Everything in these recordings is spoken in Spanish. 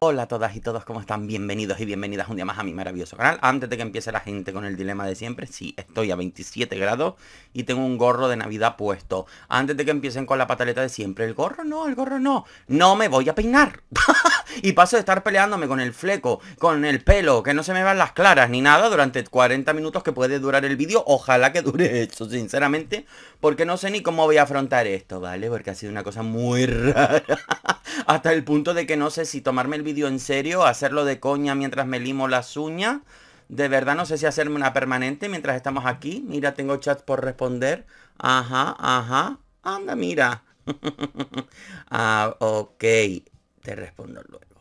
Hola a todas y todos, ¿cómo están? Bienvenidos y bienvenidas un día más a mi maravilloso canal. Antes de que empiece la gente con el dilema de siempre, sí, estoy a 27 grados y tengo un gorro de Navidad puesto. Antes de que empiecen con la pataleta de siempre, el gorro no, el gorro no, no me voy a peinar. y paso de estar peleándome con el fleco, con el pelo, que no se me van las claras ni nada durante 40 minutos que puede durar el vídeo. Ojalá que dure eso, sinceramente, porque no sé ni cómo voy a afrontar esto, ¿vale? Porque ha sido una cosa muy rara hasta el punto de que no sé si tomarme el vídeo en serio, hacerlo de coña mientras me limo las uñas. De verdad no sé si hacerme una permanente mientras estamos aquí. Mira, tengo chats por responder. Ajá, ajá. Anda, mira. ah, ok. Te respondo luego.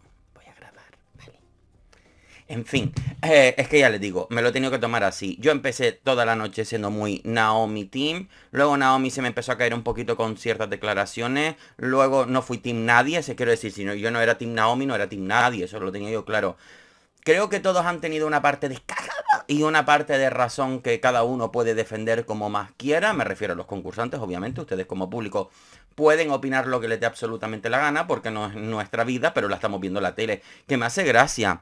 En fin, eh, es que ya les digo, me lo he tenido que tomar así. Yo empecé toda la noche siendo muy Naomi Team. Luego Naomi se me empezó a caer un poquito con ciertas declaraciones. Luego no fui Team Nadie, se quiero decir, si yo no era Team Naomi, no era Team Nadie, eso lo tenía yo claro. Creo que todos han tenido una parte de y una parte de razón que cada uno puede defender como más quiera. Me refiero a los concursantes, obviamente, ustedes como público pueden opinar lo que les dé absolutamente la gana porque no es nuestra vida, pero la estamos viendo en la tele. Que me hace gracia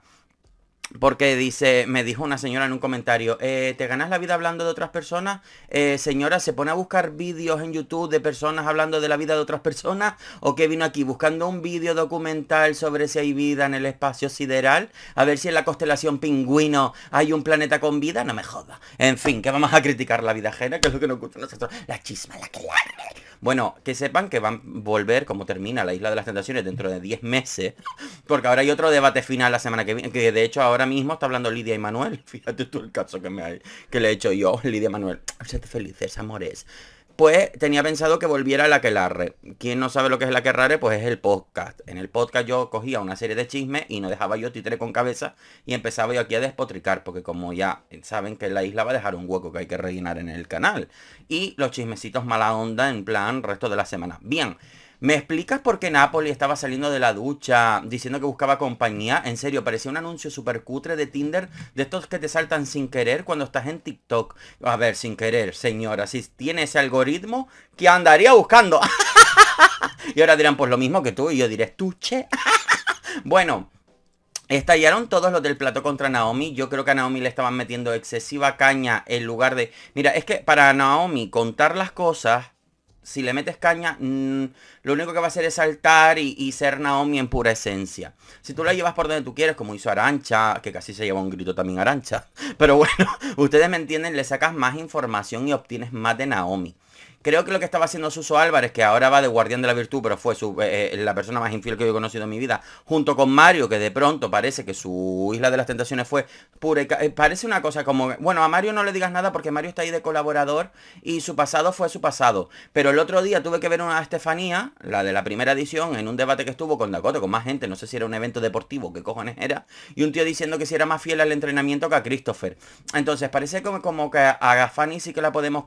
porque dice, me dijo una señora en un comentario, eh, ¿te ganas la vida hablando de otras personas? Eh, señora, ¿se pone a buscar vídeos en YouTube de personas hablando de la vida de otras personas? ¿O qué vino aquí buscando un vídeo documental sobre si hay vida en el espacio sideral? A ver si en la constelación pingüino hay un planeta con vida. No me joda. En fin, que vamos a criticar la vida ajena, que es lo que nos gusta a nosotros. La chisma, la que bueno, que sepan que van a volver como termina la Isla de las Tentaciones dentro de 10 meses, porque ahora hay otro debate final la semana que viene, que de hecho ahora mismo está hablando Lidia y Manuel. Fíjate tú el caso que, me hay, que le he hecho yo, Lidia y Manuel. Sed felices, amores pues tenía pensado que volviera la que larre. Quien no sabe lo que es la Aquelarre, pues es el podcast. En el podcast yo cogía una serie de chismes y no dejaba yo títere con cabeza y empezaba yo aquí a despotricar, porque como ya saben que la isla va a dejar un hueco que hay que rellenar en el canal. Y los chismecitos mala onda en plan resto de la semana. Bien. ¿Me explicas por qué Napoli estaba saliendo de la ducha diciendo que buscaba compañía? En serio, parecía un anuncio súper cutre de Tinder, de estos que te saltan sin querer cuando estás en TikTok. A ver, sin querer, señora, si tiene ese algoritmo, ¿qué andaría buscando? y ahora dirán, pues lo mismo que tú, y yo diré, estuche. bueno, Estallaron todos los del plato contra Naomi. Yo creo que a Naomi le estaban metiendo excesiva caña en lugar de... Mira, es que para Naomi contar las cosas si le metes caña, mm, lo único que va a hacer es saltar y, ser Naomi en pura esencia. Si tú la llevas por donde tú quieres, como hizo Arancha, que casi se lleva un grito también Arancha. Pero bueno, ustedes me entienden, le sacas más información y obtienes más de Naomi. Creo que lo que estaba haciendo Suso Álvarez, que ahora va de guardián de la virtud, pero fue su, eh, eh, la persona más infiel que yo he conocido en mi vida, junto con Mario, que de pronto parece que su isla de las tentaciones fue pura... Eh, parece una cosa como, bueno, a Mario no le digas nada porque Mario está ahí de colaborador y su pasado fue su pasado. Pero el otro día tuve que ver una Estefanía, la de la primera edición, en un debate que estuvo con Dakota, con más gente, no sé si era un evento deportivo, qué cojones era, y un tío diciendo que si era más fiel al entrenamiento que a Christopher. Entonces parece como, como que a, Gafani sí que la podemos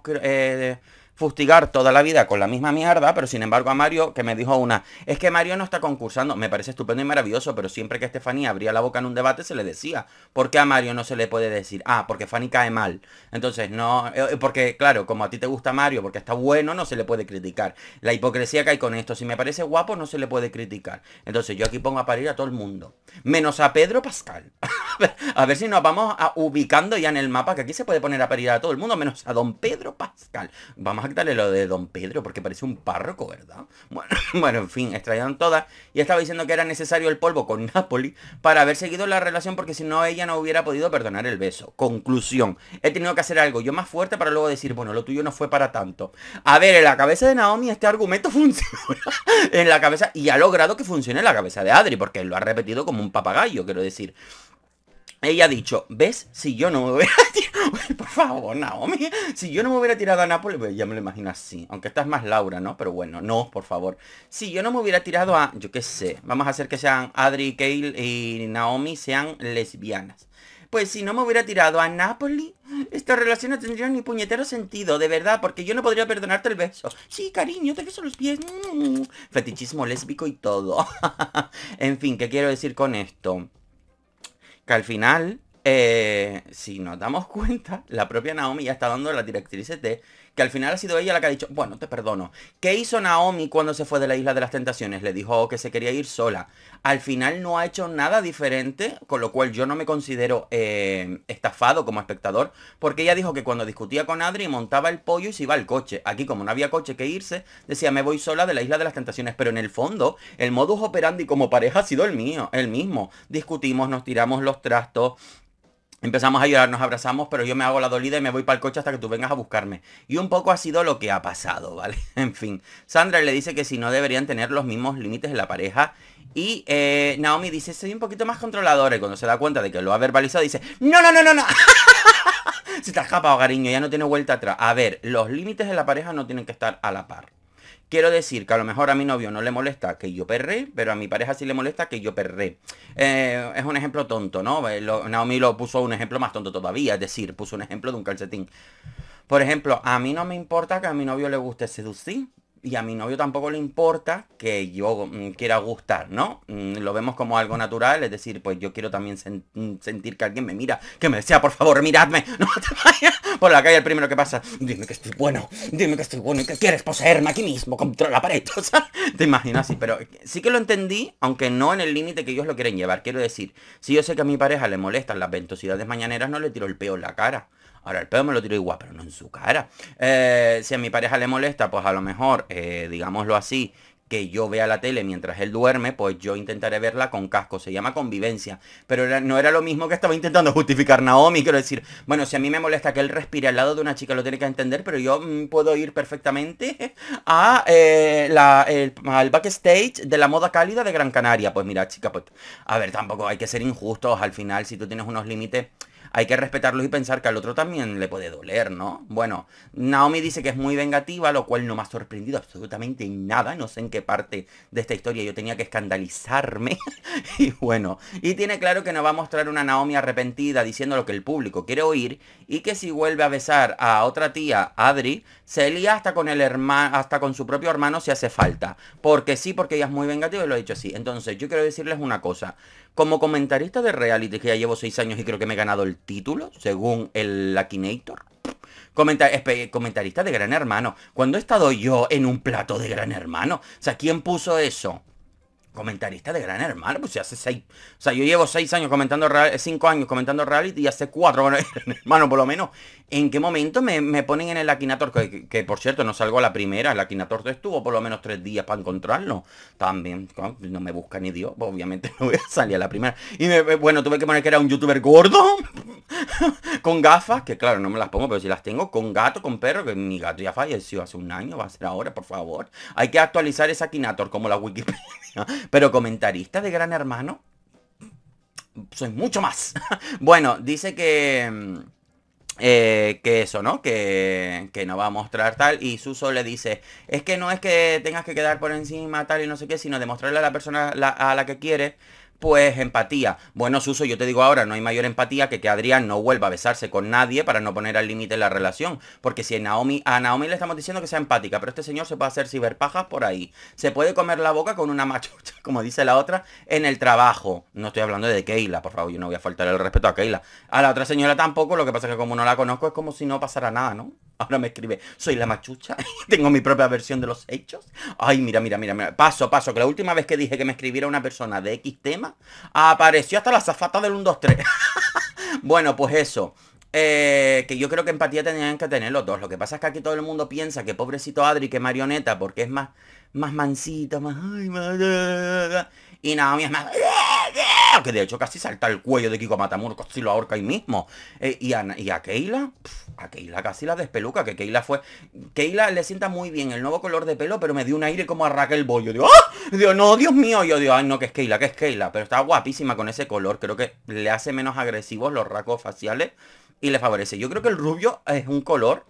fustigar toda la vida con la misma mierda, pero sin embargo a Mario, que me dijo una, es que Mario no está concursando, me parece estupendo y maravilloso, pero siempre que Estefanía abría la boca en un debate se le decía, ¿por qué a Mario no se le puede decir? Ah, porque Fanny cae mal. Entonces, no, eh, eh, porque claro, como a ti te gusta Mario, porque está bueno, no se le puede criticar. La hipocresía que hay con esto, si me parece guapo, no se le puede criticar. Entonces yo aquí pongo a parir a todo el mundo, menos a Pedro Pascal. a ver si nos vamos ubicando ya en el mapa, que aquí se puede poner a parir a todo el mundo, menos a don Pedro Pascal. Vamos a tal lo de don Pedro, porque parece un párroco, ¿verdad? Bueno, bueno, en fin, extraían todas. Y estaba diciendo que era necesario el polvo con Napoli para haber seguido la relación, porque si no, ella no hubiera podido perdonar el beso. Conclusión, he tenido que hacer algo yo más fuerte para luego decir, bueno, lo tuyo no fue para tanto. A ver, en la cabeza de Naomi este argumento funciona. en la cabeza, y ha logrado que funcione en la cabeza de Adri, porque lo ha repetido como un papagayo, quiero decir. Ella ha dicho, ¿ves? Si yo no me hubiera tirado... Por favor, Naomi. Si yo no me hubiera tirado a Nápoles... Pues, ya me lo imagino así. Aunque esta es más Laura, ¿no? Pero bueno, no, por favor. Si yo no me hubiera tirado a... Yo qué sé. Vamos a hacer que sean Adri, Kale y Naomi sean lesbianas. Pues si no me hubiera tirado a Napoli, esta relación no tendría ni puñetero sentido, de verdad, porque yo no podría perdonarte el beso. Sí, cariño, te beso los pies. Mm. Fetichismo lésbico y todo. en fin, ¿qué quiero decir con esto? Que al final, eh, si nos damos cuenta, la propia Naomi ya está dando las directrices de que al final ha sido ella la que ha dicho, bueno, te perdono. ¿Qué hizo Naomi cuando se fue de la isla de las tentaciones? Le dijo que se quería ir sola. Al final no ha hecho nada diferente, con lo cual yo no me considero eh, estafado como espectador, porque ella dijo que cuando discutía con Adri montaba el pollo y se iba al coche. Aquí como no había coche que irse, decía, me voy sola de la isla de las tentaciones, pero en el fondo el modus operandi como pareja ha sido el mío, el mismo. Discutimos, nos tiramos los trastos, Empezamos a llorar, nos abrazamos, pero yo me hago la dolida y me voy para el coche hasta que tú vengas a buscarme. Y un poco ha sido lo que ha pasado, ¿vale? En fin, Sandra le dice que si no deberían tener los mismos límites en la pareja. Y eh, Naomi dice, soy un poquito más controladora. Y cuando se da cuenta de que lo ha verbalizado, dice, no, no, no, no, no. se te ha escapado, cariño, ya no tiene vuelta atrás. A ver, los límites en la pareja no tienen que estar a la par. Quiero decir que a lo mejor a mi novio no le molesta que yo perré, pero a mi pareja sí le molesta que yo perré. Eh, es un ejemplo tonto, ¿no? Eh, Naomi lo puso un ejemplo más tonto todavía, es decir, puso un ejemplo de un calcetín. Por ejemplo, a mí no me importa que a mi novio le guste seducir y a mi novio tampoco le importa que yo mm, quiera gustar, ¿no? Mm, lo vemos como algo natural, es decir, pues yo quiero también sentir que alguien me mira, que me decía, por favor, miradme, no te vayas por la calle el primero que pasa, dime que estoy bueno, dime que estoy bueno y que quieres poseerme aquí mismo contra la pared, o sea, te imaginas así, pero sí que lo entendí, aunque no en el límite que ellos lo quieren llevar, quiero decir, si yo sé que a mi pareja le molestan las ventosidades mañaneras, no le tiro el peo en la cara. Ahora, el pedo me lo tiro igual, pero no en su cara. Eh, si a mi pareja le molesta, pues a lo mejor, eh, digámoslo así, que yo vea la tele mientras él duerme, pues yo intentaré verla con casco. Se llama convivencia. Pero no era lo mismo que estaba intentando justificar Naomi. Quiero decir, bueno, si a mí me molesta que él respire al lado de una chica, lo tiene que entender, pero yo mm, puedo ir perfectamente a, eh, la, el, al backstage de la moda cálida de Gran Canaria. Pues mira, chica, pues, a ver, tampoco hay que ser injustos. Al final, si tú tienes unos límites hay que respetarlos y pensar que al otro también le puede doler, ¿no? Bueno, Naomi dice que es muy vengativa, lo cual no me ha sorprendido absolutamente nada, no sé en qué parte de esta historia yo tenía que escandalizarme. y bueno, y tiene claro que no va a mostrar una Naomi arrepentida diciendo lo que el público quiere oír y que si vuelve a besar a otra tía, Adri, se lía hasta con el hasta con su propio hermano si hace falta. Porque sí, porque ella es muy vengativa y lo ha dicho así. Entonces, yo quiero decirles una cosa. Como comentarista de reality, que ya llevo seis años y creo que me he ganado el título, según el Akinator, comentarista de Gran Hermano. ¿Cuándo he estado yo en un plato de Gran Hermano? O sea, ¿quién puso eso? Comentarista de Gran Hermano, pues si hace seis. O sea, yo llevo seis años comentando cinco años comentando reality y hace cuatro, bueno, Hermano por lo menos. ¿En qué momento me, ponen en el Akinator? Que, por cierto, no salgo a la primera. El Akinator estuvo por lo menos tres días para encontrarlo. También, no me busca ni Dios. Obviamente no voy a salir a la primera. Y me, eh, bueno, tuve que poner que era un youtuber gordo. con gafas, que claro, no me las pongo, pero si las tengo. Con gato, con perro, que mi gato ya falleció hace un año. Va a ser ahora, por favor. Hay que actualizar ese Akinator como la Wikipedia. pero comentarista de Gran Hermano. Soy mucho más. bueno, dice que... Mm, eh, que eso, ¿no? Que, que no va a mostrar tal. Y Suso le dice, es que no es que tengas que quedar por encima tal y no sé qué, sino demostrarle a la persona a la que quiere pues empatía. Bueno, Suso, yo te digo ahora, no hay mayor empatía que que Adrián no vuelva a besarse con nadie para no poner al límite la relación. Porque si a Naomi, a Naomi le estamos diciendo que sea empática, pero este señor se puede hacer ciberpajas por ahí. Se puede comer la boca con una machucha, como dice la otra, en el trabajo. No estoy hablando de Keila, por favor, yo no voy a faltar el respeto a Keila. A la otra señora tampoco, lo que pasa es que como no la conozco es como si no pasara nada, ¿no? Ahora me escribe, soy la machucha, tengo mi propia versión de los hechos. Ay, mira, mira, mira, Paso, paso, que la última vez que dije que me escribiera una persona de X tema, apareció hasta la zafata del 1, 2, 3. bueno, pues eso. Eh, que yo creo que empatía tenían que tener los dos. Lo que pasa es que aquí todo el mundo piensa que pobrecito Adri, que marioneta, porque es más, más mansito, más... Y nada, es más... Que de hecho casi salta el cuello de Kiko Matamuro, Si lo ahorca ahí mismo. Eh, y, a, y, a, Keila, a Keila casi la despeluca, que Keila fue... Keila le sienta muy bien el nuevo color de pelo, pero me dio un aire como a Raquel Bollo. Digo, ¡ah! Digo, no, Dios mío. Yo digo, ay, no, que es Keila, que es Keila. Pero está guapísima con ese color. Creo que le hace menos agresivos los rasgos faciales y le favorece. Yo creo que el rubio es un color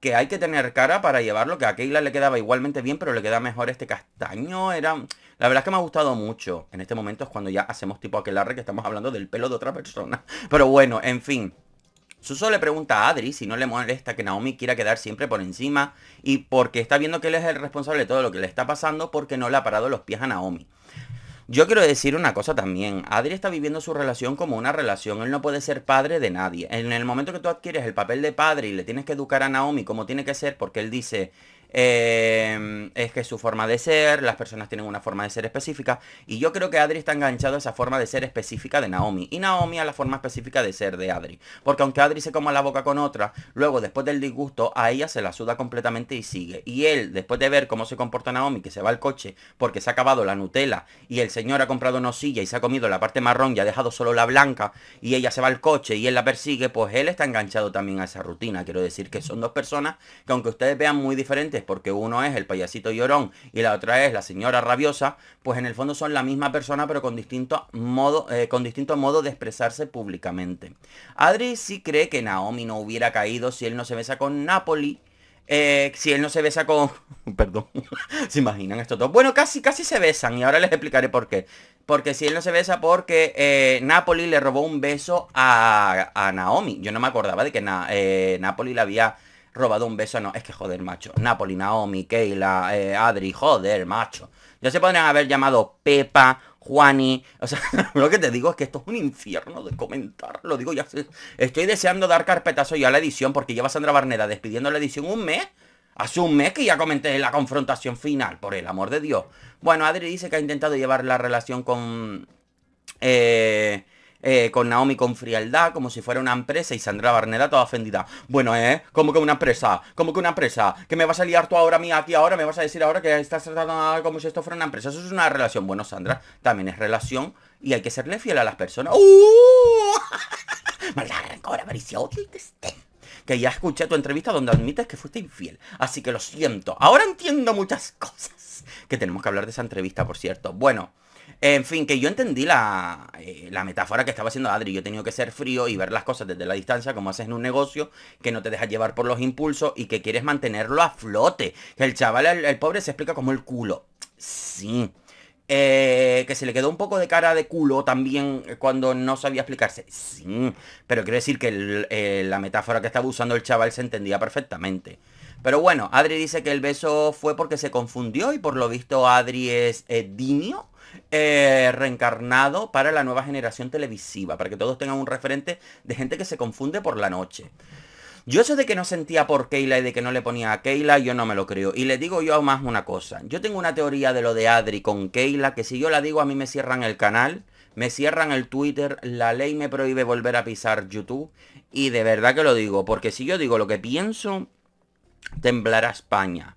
que hay que tener cara para llevarlo, que a Keila le quedaba igualmente bien, pero le queda mejor este castaño, era la verdad es que me ha gustado mucho. En este momento es cuando ya hacemos tipo arre que estamos hablando del pelo de otra persona. Pero bueno, en fin. Suso le pregunta a Adri si no le molesta que Naomi quiera quedar siempre por encima y porque está viendo que él es el responsable de todo lo que le está pasando porque no le ha parado los pies a Naomi. Yo quiero decir una cosa también. Adri está viviendo su relación como una relación. Él no puede ser padre de nadie. En el momento que tú adquieres el papel de padre y le tienes que educar a Naomi como tiene que ser, porque él dice, Em, es que su forma de ser, las personas tienen una forma de ser específica, y yo creo que Adri está enganchado a esa forma de ser específica de Naomi, y Naomi a la forma específica de ser de Adri, porque aunque Adri se coma la boca con otra, luego después del disgusto a ella se la suda completamente y sigue, y él, después de ver cómo se comporta Naomi, que se va al coche porque se ha acabado la Nutella, y el señor ha comprado una silla y se ha comido la parte marrón y ha dejado solo la blanca, y ella se va al coche y él la persigue, pues él está enganchado también a esa rutina, quiero decir que son dos personas que aunque ustedes vean muy diferentes, porque uno es el payasito llorón y la otra es la señora rabiosa, pues en el fondo son la misma persona, pero con distinto modo, eh, con distinto modo de expresarse públicamente. Adri si cree que Naomi no hubiera caído si él no se besa con Napoli. Eh, si él no se besa con... Perdón, se imaginan esto todo Bueno, casi, casi se besan y ahora les explicaré por qué. Porque si él no se besa porque eh, Napoli le robó un beso a, Naomi. Yo no me acordaba de que Napoli la había robado un beso, no, es que joder, macho. Napoli, Naomi, Keila, eh, Adri, joder, macho. Ya se podrían haber llamado Pepa, Juani. O sea, lo que te digo es que esto es un infierno de comentar. Lo digo ya. Estoy deseando dar carpetazo ya a la edición porque lleva Sandra Barneda despidiendo la edición un mes. Hace un mes que ya comenté la confrontación final, por el amor de Dios. Bueno, Adri dice que ha intentado llevar la relación con... Eh, eh, con Naomi con frialdad, como si fuera una empresa, y Sandra Barneda toda ofendida. Bueno, ¿eh? ¿Cómo que una empresa? ¿Cómo que una empresa? ¿Que me vas a liar tú ahora, mía, aquí ahora? ¿Me vas a decir ahora que estás tratando como si esto fuera una empresa? Eso es una relación. Bueno, Sandra, también es relación y hay que serle fiel a las personas. ¡Uh! que ya escuché tu entrevista donde admites que fuiste infiel. Así que lo siento. Ahora entiendo muchas cosas. Que tenemos que hablar de esa entrevista, por cierto. Bueno. En fin, que yo entendí la, eh, la metáfora que estaba haciendo Adri. Yo he tenido que ser frío y ver las cosas desde la distancia, como haces en un negocio, que no te dejas llevar por los impulsos y que quieres mantenerlo a flote. Que el chaval, el, pobre, se explica como el culo. Sí. Eh, que se le quedó un poco de cara de culo también cuando no sabía explicarse. Sí, pero quiero decir que eh, la metáfora que estaba usando el chaval se entendía perfectamente. Pero bueno, Adri dice que el beso fue porque se confundió y por lo visto Adri es eh, eh, reencarnado para la nueva generación televisiva, para que todos tengan un referente de gente que se confunde por la noche. Yo eso de que no sentía por Keila y de que no le ponía a Keila, yo no me lo creo. Y le digo yo más una cosa. Yo tengo una teoría de lo de Adri con Keila, que si yo la digo a mí me cierran el canal, me cierran el Twitter, la ley me prohíbe volver a pisar YouTube. Y de verdad que lo digo, porque si yo digo lo que pienso, temblará España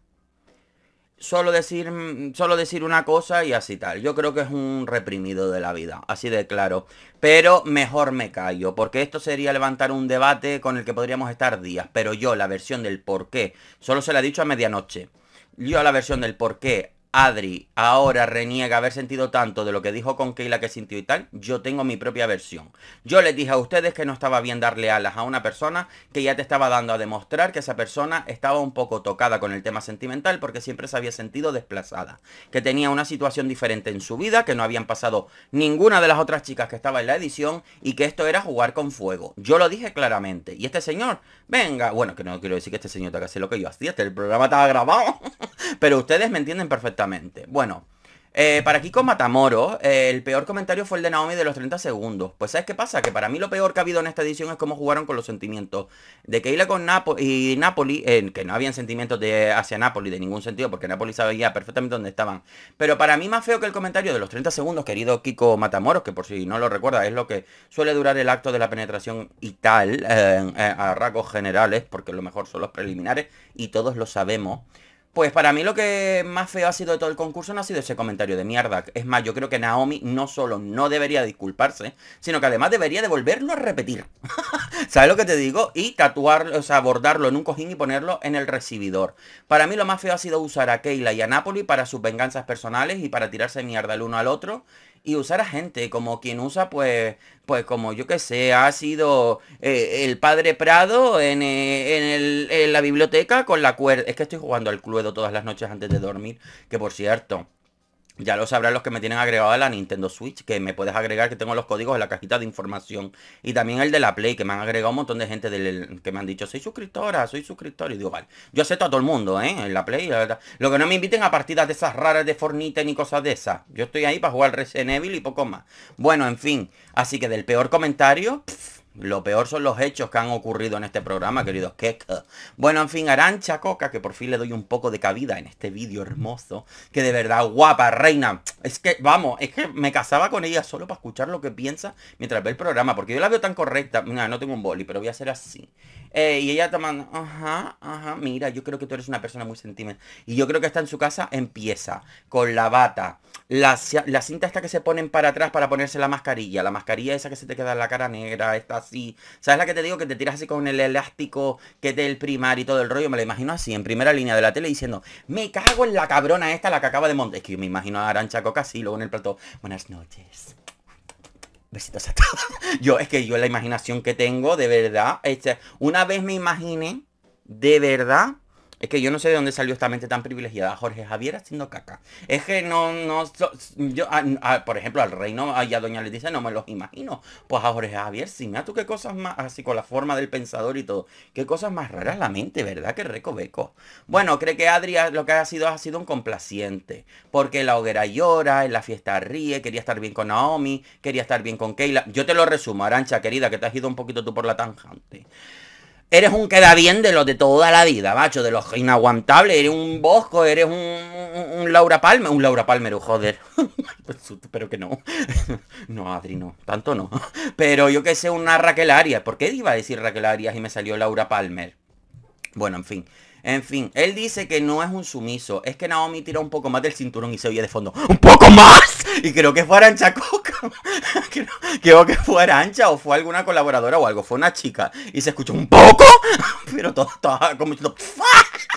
solo decir, solo decir una cosa y así tal. Yo creo que es un reprimido de la vida, así de claro. Pero mejor me callo, porque esto sería levantar un debate con el que podríamos estar días. Pero yo, la versión del por qué, solo se la he dicho a medianoche. Yo la versión del por qué Adri ahora reniega haber sentido tanto de lo que dijo con Keila que sintió y tal, yo tengo mi propia versión. Yo les dije a ustedes que no estaba bien darle alas a una persona que ya te estaba dando a demostrar que esa persona estaba un poco tocada con el tema sentimental porque siempre se había sentido desplazada, que tenía una situación diferente en su vida, que no habían pasado ninguna de las otras chicas que estaba en la edición y que esto era jugar con fuego. Yo lo dije claramente. Y este señor, venga, bueno, que no quiero decir que este señor que hacer lo que yo hacía, el este programa estaba grabado, pero ustedes me entienden perfectamente. Bueno, eh, para Kiko Matamoro, eh, el peor comentario fue el de Naomi de los 30 segundos. Pues ¿sabes qué pasa? Que para mí lo peor que ha habido en esta edición es cómo jugaron con los sentimientos de Keila con y Napoli, en eh, que no habían sentimientos de, hacia Napoli de ningún sentido, porque Napoli sabía perfectamente dónde estaban. Pero para mí más feo que el comentario de los 30 segundos, querido Kiko Matamoros, que por si no lo recuerda, es lo que suele durar el acto de la penetración y tal, a rasgos generales, porque lo mejor son los preliminares, y todos lo sabemos. Pues para mí lo que más feo ha sido de todo el concurso no ha sido ese comentario de mierda. Es más, yo creo que Naomi no solo no debería disculparse, sino que además debería devolverlo a repetir. ¿Sabes lo que te digo? Y tatuarlo, o sea, bordarlo en un cojín y ponerlo en el recibidor. Para mí lo más feo ha sido usar a Keila y a Napoli para sus venganzas personales y para tirarse mierda el uno al otro y usar a gente como quien usa, pues, pues como yo que sé, ha sido eh, el padre Prado en, eh, en la biblioteca con la cuerda. Es que estoy jugando al Cluedo todas las noches antes de dormir, que por cierto, ya lo sabrán los que me tienen agregado a la Nintendo Switch, que me puedes agregar, que tengo los códigos en la cajita de información. Y también el de la Play, que me han agregado un montón de gente del, que me han dicho, soy suscriptora, soy suscriptor. Y digo, vale, yo acepto a todo el mundo, ¿eh? En la Play, la verdad. Lo que no me inviten a partidas de esas raras de Fortnite ni cosas de esas. Yo estoy ahí para jugar Resident Evil y poco más. Bueno, en fin. Así que del peor comentario... Lo peor son los hechos que han ocurrido en este programa, queridos Bueno, en fin, Arancha Coca, que por fin le doy un poco de cabida en este vídeo hermoso. Que de verdad, guapa, reina. Es que, vamos, es que me casaba con ella solo para escuchar lo que piensa mientras ve el programa. Porque yo la veo tan correcta. Mira, no tengo un boli, pero voy a hacer así. Eh, y ella tomando, ajá, ajá, mira, yo creo que tú eres una persona muy sentimental. Y yo creo que está en su casa, empieza con la bata, la, cinta esta que se ponen para atrás para ponerse la mascarilla, la mascarilla esa que se te queda en la cara negra, está así. ¿Sabes la que te digo? Que te tiras así con el elástico que te el primar y todo el rollo. Me la imagino así, en primera línea de la tele diciendo, me cago en la cabrona esta, la que acaba de montar. Es que me imagino a Arancha Coca así, luego en el plato, buenas noches. Besitos a Yo, es que yo la imaginación que tengo, de verdad. Este, una vez me imaginé, de verdad, es que yo no sé de dónde salió esta mente tan privilegiada. Jorge Javier haciendo caca. Es que no, no, yo, por ejemplo, al reino y a Doña Leticia no me los imagino. Pues a Jorge Javier, sí, mira tú qué cosas más, así con la forma del pensador y todo. Qué cosas más raras la mente, ¿verdad? Qué recoveco. Bueno, cree que Adrián lo que ha sido ha sido un complaciente. Porque la hoguera llora, en la fiesta ríe, quería estar bien con Naomi, quería estar bien con Keila. Yo te lo resumo, Arancha, querida, que te has ido un poquito tú por la tangente. Eres un queda bien de los de toda la vida, macho, de los inaguantables. Eres un Bosco, eres un, Laura Palmer. Un Laura Palmer, joder. Pero que no. no, Adri, no. Tanto no. Pero yo que sé, una Raquel Arias. ¿Por qué iba a decir Raquel Arias y me salió Laura Palmer? Bueno, en fin. En fin, él dice que no es un sumiso. Es que Naomi tira un poco más del cinturón y se oye de fondo. ¡Un poco más! Y creo que fue Arancha Coca. creo, que fue Arancha o fue alguna colaboradora o algo. Fue una chica. Y se escuchó un poco. Pero todo, estaba como diciendo. ¡Fuck!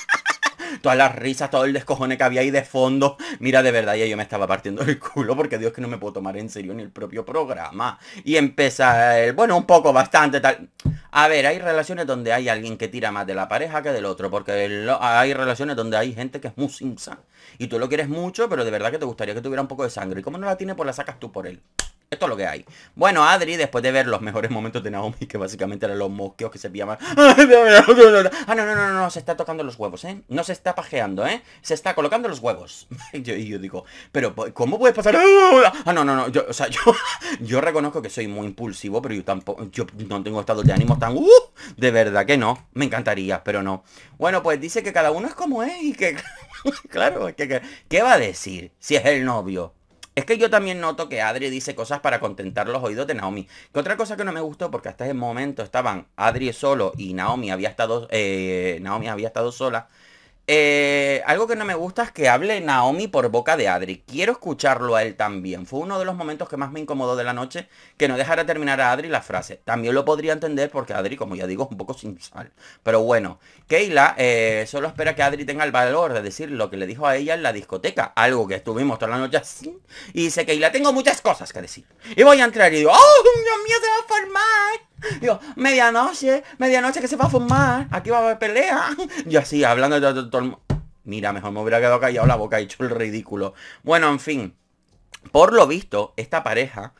todas las risas, todo el descojone que había ahí de fondo. Mira, de verdad, ya yo me estaba partiendo el culo porque Dios que no me puedo tomar en serio ni el propio programa. Y empieza el, eh, bueno, un poco, bastante, tal. A ver, hay relaciones donde hay alguien que tira más de la pareja que del otro, porque hay relaciones donde hay gente que es muy sinsa Y tú lo quieres mucho, pero de verdad que te gustaría que tuviera un poco de sangre. Y como no la tiene, pues la sacas tú por él. Esto es lo que hay. Bueno, Adri, después de ver los mejores momentos de Naomi, que básicamente eran los mosqueos que se pillaban. Ah, no, no, no, no, se está tocando los huevos, ¿eh? No se está pajeando, ¿eh? Se está colocando los huevos. Y yo, digo, pero ¿cómo puedes pasar? Ah, no, no, no. Yo, o sea, yo, yo reconozco que soy muy impulsivo, pero yo tampoco. Yo no tengo estado de ánimo tan. Uh, de verdad que no. Me encantaría, pero no. Bueno, pues dice que cada uno es como es y que. claro, que, ¿qué va a decir si es el novio? Es que yo también noto que Adri dice cosas para contentar los oídos de Naomi. Que otra cosa que no me gustó, porque hasta ese momento estaban Adri solo y Naomi había estado, eh, Naomi había estado sola. Eh, algo que no me gusta es que hable Naomi por boca de Adri. Quiero escucharlo a él también. Fue uno de los momentos que más me incomodó de la noche que no dejara terminar a Adri la frase. También lo podría entender porque Adri, como ya digo, es un poco sin sal. Pero bueno, Keila eh, solo espera que Adri tenga el valor de decir lo que le dijo a ella en la discoteca. Algo que estuvimos toda la noche así. Y dice, Keila, tengo muchas cosas que decir. Y voy a entrar y digo, ¡Oh, Dios mío, se va a formar! Digo, medianoche, medianoche que se va a fumar, aquí va a haber pelea. Y así, hablando de todo el Mira, mejor me hubiera quedado callado la boca, he hecho el ridículo. Bueno, en fin. Por lo visto, esta pareja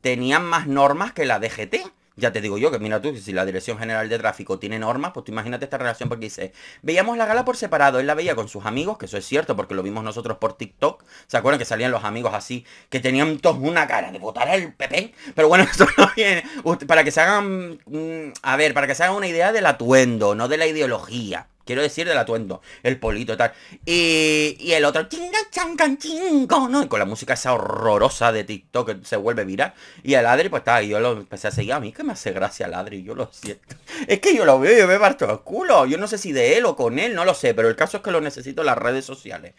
tenían más normas que la DGT. Ya te digo yo que mira tú, si la Dirección General de Tráfico tiene normas, pues tú imagínate esta relación porque dice, veíamos la gala por separado, él la veía con sus amigos, que eso es cierto porque lo vimos nosotros por TikTok, ¿se acuerdan que salían los amigos así, que tenían todos una cara de votar el PP? Pero bueno, eso no viene, para que se hagan, mm, a ver, para que se hagan una idea del atuendo, no de la ideología. Quiero decir del atuendo, el polito y tal. Y, el otro, chinga, chancan, chingo, ¿no? Y con la música esa horrorosa de TikTok que se vuelve viral. Y el Adri, pues está, yo lo empecé a seguir. A mí que me hace gracia el Adri, yo lo siento. Es que yo lo veo y yo me parto el culo. Yo no sé si de él o con él, no lo sé. Pero el caso es que lo necesito en las redes sociales.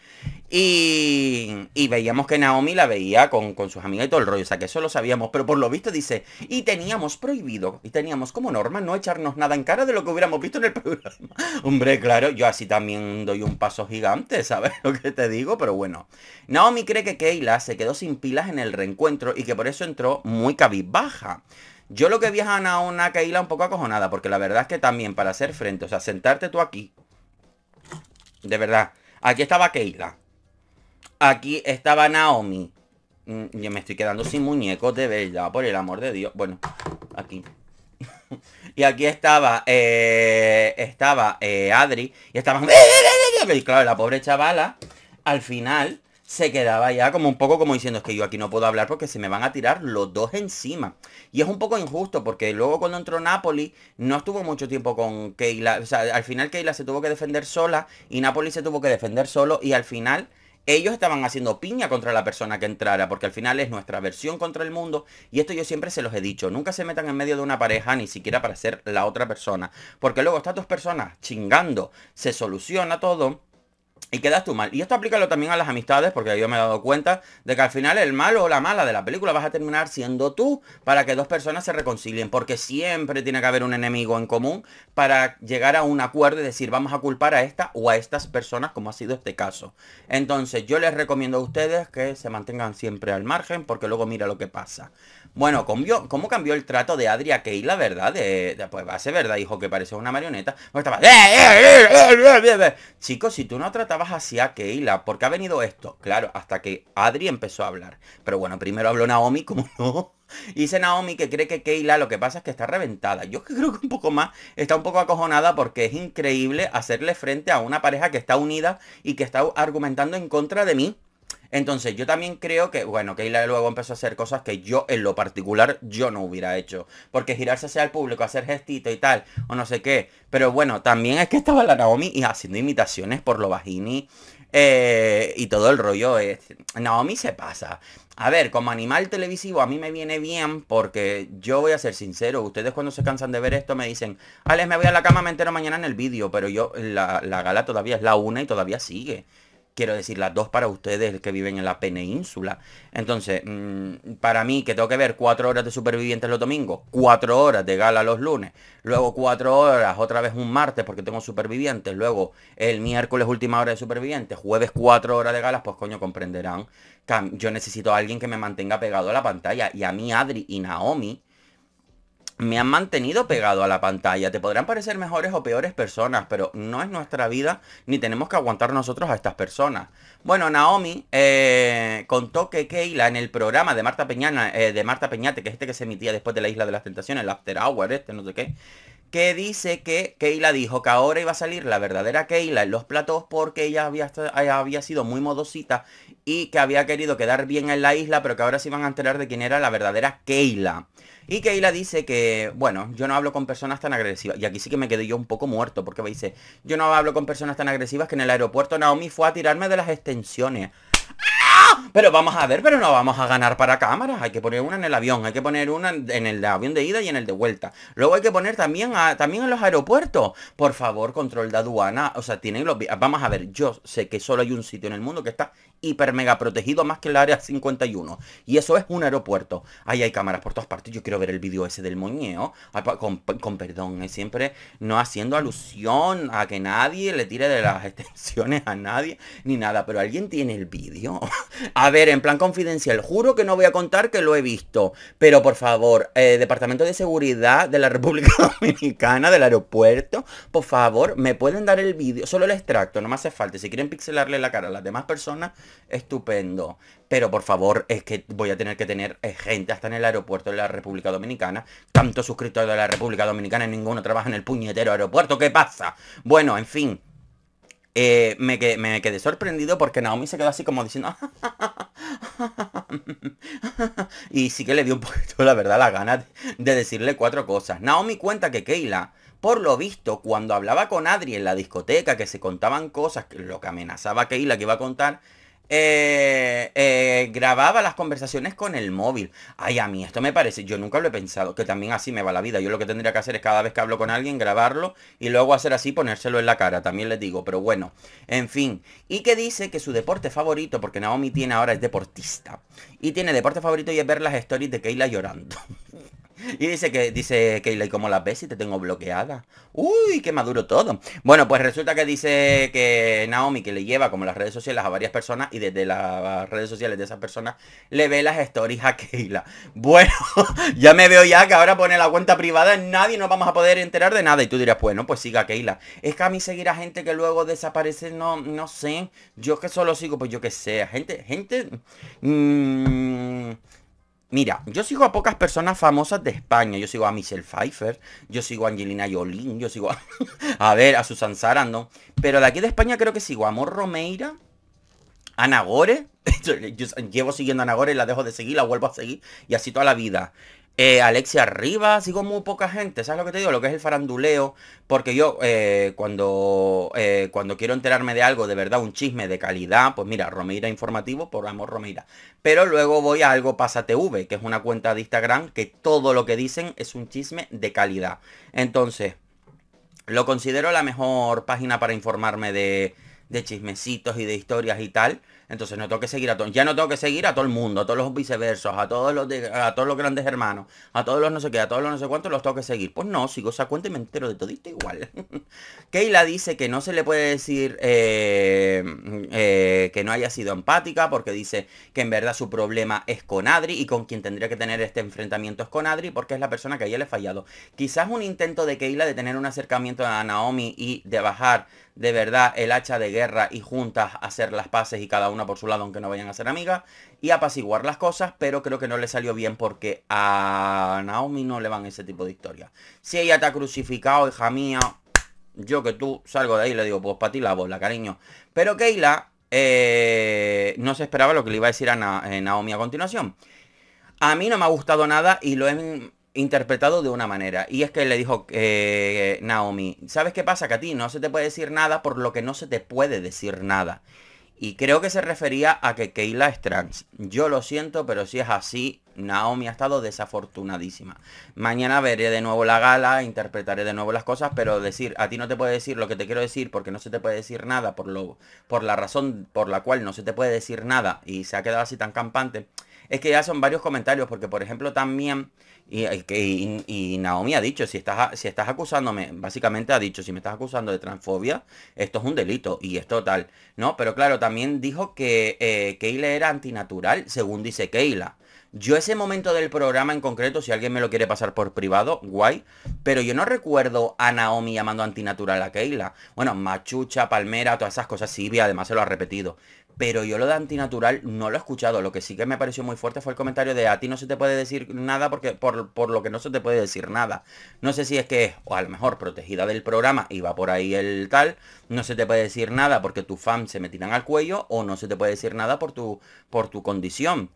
Y, veíamos que Naomi la veía con, con sus amigas y todo el rollo. O sea, que eso lo sabíamos. Pero por lo visto dice, y teníamos prohibido, y teníamos como norma no echarnos nada en cara de lo que hubiéramos visto en el programa. Hombre, claro, yo así también doy un paso gigante, ¿sabes lo que te digo? Pero bueno. Naomi cree que Keila se quedó sin pilas en el reencuentro y que por eso entró muy cabizbaja. Yo lo que vi es a una Keila un poco acojonada, porque la verdad es que también para hacer frente, o sea, sentarte tú aquí. De verdad. Aquí estaba Keila. Aquí estaba Naomi. Mm, yo me estoy quedando sin muñecos de verdad, por el amor de Dios. Bueno, aquí. Y aquí estaba, eh, estaba eh, Adri. Y estaban... Y claro, la pobre chavala, al final, se quedaba ya como un poco como diciendo es que yo aquí no puedo hablar porque se me van a tirar los dos encima. Y es un poco injusto porque luego cuando entró Napoli no estuvo mucho tiempo con Keila. O sea, al final Keila se tuvo que defender sola y Napoli se tuvo que defender solo y al final ellos estaban haciendo piña contra la persona que entrara, porque al final es nuestra versión contra el mundo. Y esto yo siempre se los he dicho, nunca se metan en medio de una pareja, ni siquiera para ser la otra persona. Porque luego estas dos personas chingando, se soluciona todo y quedas tú mal. Y esto aplícalo también a las amistades, porque yo me he dado cuenta de que al final el malo o la mala de la película vas a terminar siendo tú para que dos personas se reconcilien, porque siempre tiene que haber un enemigo en común para llegar a un acuerdo y decir vamos a culpar a esta o a estas personas, como ha sido este caso. Entonces yo les recomiendo a ustedes que se mantengan siempre al margen, porque luego mira lo que pasa. Bueno, ¿cómo cambió el trato de Adria Key, la verdad? De, pues va a ser verdad, hijo, que parece una marioneta. Eh, eh, eh, Chicos, si tú no tratas vas así a Keila? ¿Por ha venido esto? Claro, hasta que Adri empezó a hablar. Pero bueno, primero habló Naomi, como no. dice Naomi que cree que Keila lo que pasa es que está reventada. Yo creo que un poco más está un poco acojonada porque es increíble hacerle frente a una pareja que está unida y que está argumentando en contra de mí. Entonces yo también creo que, bueno, Keila luego empezó a hacer cosas que yo en lo particular yo no hubiera hecho. Porque girarse hacia el público, hacer gestito y tal, o no sé qué. Pero bueno, también es que estaba la Naomi y haciendo imitaciones por lo bajini. Eh, y todo el rollo es... Eh. Naomi se pasa. A ver, como animal televisivo a mí me viene bien porque yo voy a ser sincero, ustedes cuando se cansan de ver esto me dicen, Alex, me voy a la cama, me entero mañana en el vídeo, pero yo, la gala todavía es la una y todavía sigue quiero decir, las dos para ustedes que viven en la península. Entonces, mm, para mí que tengo que ver cuatro horas de supervivientes los domingos, cuatro horas de gala los lunes, luego cuatro horas otra vez un martes porque tengo supervivientes, luego el miércoles última hora de supervivientes, jueves cuatro horas de galas, pues coño, comprenderán yo necesito a alguien que me mantenga pegado a la pantalla. Y a mí Adri y Naomi me han mantenido pegado a la pantalla. Te podrán parecer mejores o peores personas, pero no es nuestra vida ni tenemos que aguantar nosotros a estas personas. Bueno, Naomi eh, contó que Keila en el programa de Marta, Peñana, eh, de Marta Peñate, que es este que se emitía después de la Isla de las Tentaciones, el After Hour, este, no sé qué, que dice que Keila dijo que ahora iba a salir la verdadera Keila en los platos porque ella eh, había, sido muy modosita y que había querido quedar bien en la isla, pero que ahora se iban a enterar de quién era la verdadera Keila. Y Keila dice que, bueno, yo no hablo con personas tan agresivas. Y aquí sí que me quedé yo un poco muerto, porque me dice, yo no hablo con personas tan agresivas que en el aeropuerto Naomi fue a tirarme de las extensiones. ¡Ah! Pero vamos a ver, pero no vamos a ganar para cámaras. Hay que poner una en el avión, hay que poner una en el avión de ida y en el de vuelta. Luego hay que poner también, a, también en los aeropuertos. Por favor, control de aduana. O sea, tienen los... Vamos a ver, yo sé que solo hay un sitio en el mundo que está hiper mega protegido más que el área 51. Y eso es un aeropuerto. Ahí hay cámaras por todas partes. Yo quiero ver el vídeo ese del moñeo. Con, perdón, es eh, siempre no haciendo alusión a que nadie le tire de las extensiones a nadie ni nada. Pero alguien tiene el vídeo. a ver, en plan confidencial. Juro que no voy a contar que lo he visto. Pero por favor, eh, Departamento de Seguridad de la República Dominicana, del aeropuerto, por favor, me pueden dar el vídeo. Solo el extracto, no me hace falta. Si quieren pixelarle la cara a las demás personas, estupendo. Pero por favor, es que voy a tener que tener eh, gente hasta en el aeropuerto de la República Dominicana. Tanto suscriptores de la República Dominicana, ninguno trabaja en el puñetero aeropuerto. ¿Qué pasa? Bueno, en fin. Eh, me, quedé, sorprendido porque Naomi se quedó así como diciendo... y sí que le dio un poquito, la verdad, la gana de, decirle cuatro cosas. Naomi cuenta que Keila, por lo visto, cuando hablaba con Adri en la discoteca, que se contaban cosas, lo que amenazaba Keila que iba a contar, eh, eh, grababa las conversaciones con el móvil. Ay, a mí esto me parece, yo nunca lo he pensado, que también así me va la vida. Yo lo que tendría que hacer es cada vez que hablo con alguien, grabarlo y luego hacer así, ponérselo en la cara, también les digo, pero bueno, en fin. Y que dice que su deporte favorito, porque Naomi tiene ahora es deportista, y tiene deporte favorito y es ver las stories de Keila llorando. Y dice que, dice Keila, ¿y cómo las ves si te tengo bloqueada? Uy, qué maduro todo. Bueno, pues resulta que dice que Naomi, que le lleva como las redes sociales a varias personas y desde las redes sociales de esas personas le ve las stories a Keila Bueno, ya me veo ya que ahora pone la cuenta privada, en nadie nos vamos a poder enterar de nada. Y tú dirás, bueno, pues siga Keila Es que a mí seguir a gente que luego desaparece, no, no sé. Yo que solo sigo, pues yo que sé. Gente, gente... Mmm, Mira, yo sigo a pocas personas famosas de España. Yo sigo a Michelle Pfeiffer, yo sigo a Angelina Jolie, yo sigo a, a ver, a Susan Sarandon. Pero de aquí de España creo que sigo a Amor Romeira, a Nagore, Yo llevo siguiendo a Nagore, y la dejo de seguir, la vuelvo a seguir y así toda la vida. Eh, Alexia arriba sigo muy poca gente, ¿sabes lo que te digo? Lo que es el faranduleo, porque yo eh, cuando, eh, cuando quiero enterarme de algo, de verdad, un chisme de calidad, pues mira, Romeira Informativo, por amor Romeira. Pero luego voy a Algo Pasa que es una cuenta de Instagram que todo lo que dicen es un chisme de calidad. Entonces, lo considero la mejor página para informarme de, de chismecitos y de historias y tal. Entonces no tengo que seguir a todo. Ya no tengo que seguir a todo el mundo, a todos los viceversos, a todos los a todos los grandes hermanos, a todos los no sé qué, a todos los no sé cuántos los tengo que seguir. Pues no, sigo esa cuenta y me entero de todito igual. Keila dice que no se le puede decir eh, eh, que no haya sido empática, porque dice que en verdad su problema es con Adri y con quien tendría que tener este enfrentamiento es con Adri, porque es la persona que a ella le ha fallado. Quizás un intento de Keila de tener un acercamiento a Naomi y de bajar de verdad el hacha de guerra y juntas hacer las paces y cada una por su lado, aunque no vayan a ser amigas, y apaciguar las cosas, pero creo que no le salió bien porque a Naomi no le van ese tipo de historias. Si ella te ha crucificado, hija mía, yo que tú salgo de ahí y le digo, pues para ti la bola, cariño. Pero Keila eh, no se esperaba lo que le iba a decir a eh, Naomi a continuación. A mí no me ha gustado nada y lo he interpretado de una manera. Y es que le dijo que eh, Naomi, ¿sabes qué pasa? Que a ti no se te puede decir nada por lo que no se te puede decir nada. Y creo que se refería a que Keila es Yo lo siento, pero si es así, Naomi ha estado desafortunadísima. Mañana veré de nuevo la gala, interpretaré de nuevo las cosas, pero decir, a ti no te puede decir lo que te quiero decir porque no se te puede decir nada por, lo, por la razón por la cual no se te puede decir nada y se ha quedado así tan campante es que ya son varios comentarios, porque por ejemplo también, y, y, Naomi ha dicho, si estás, si estás acusándome, básicamente ha dicho, si me estás acusando de transfobia, esto es un delito y es total, ¿no? Pero claro, también dijo que eh, Keila era antinatural, según dice Keila. Yo ese momento del programa en concreto, si alguien me lo quiere pasar por privado, guay. Pero yo no recuerdo a Naomi llamando antinatural a Keila. Bueno, machucha, palmera, todas esas cosas, Sibia además se lo ha repetido. Pero yo lo de antinatural no lo he escuchado. Lo que sí que me pareció muy fuerte fue el comentario de a ti no se te puede decir nada porque por, lo que no se te puede decir nada. No sé si es que es, o a lo mejor, protegida del programa y va por ahí el tal. No se te puede decir nada porque tus fans se tiran al cuello o no se te puede decir nada por tu, por tu condición.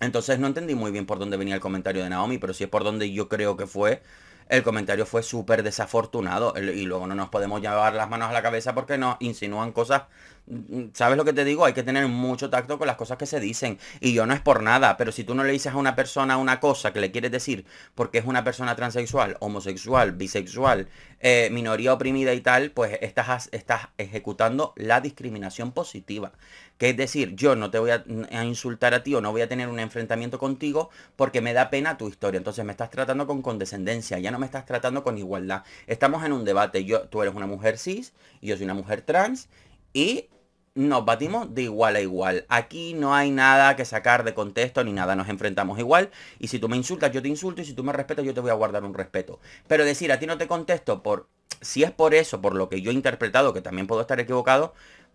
Entonces no entendí muy bien por dónde venía el comentario de Naomi, pero sí es por donde yo creo que fue el comentario fue súper desafortunado y luego no nos podemos llevar las manos a la cabeza porque nos insinúan cosas. Mm, mm, ¿Sabes lo que te digo? Hay que tener mucho tacto con las cosas que se dicen. Y yo no es por nada, pero si tú no le dices a una persona una cosa que le quieres decir porque es una persona transexual, homosexual, bisexual, eh, minoría oprimida y tal, pues estás, estás ejecutando la discriminación positiva. Que es decir, yo no te voy a, insultar a ti o no voy a tener un enfrentamiento contigo porque me da pena tu historia. Entonces me estás tratando con condescendencia, ya no me estás tratando con igualdad. Estamos en un debate. Yo, tú eres una mujer cis yo soy una mujer trans y nos batimos de igual a igual. Aquí no hay nada que sacar de contexto ni nada, nos enfrentamos igual. Y si tú me insultas, yo te insulto. Y si tú me respetas, yo te voy a guardar un respeto. Pero decir, a ti no te contesto por... Si es por eso, por lo que yo he interpretado, que también puedo estar equivocado,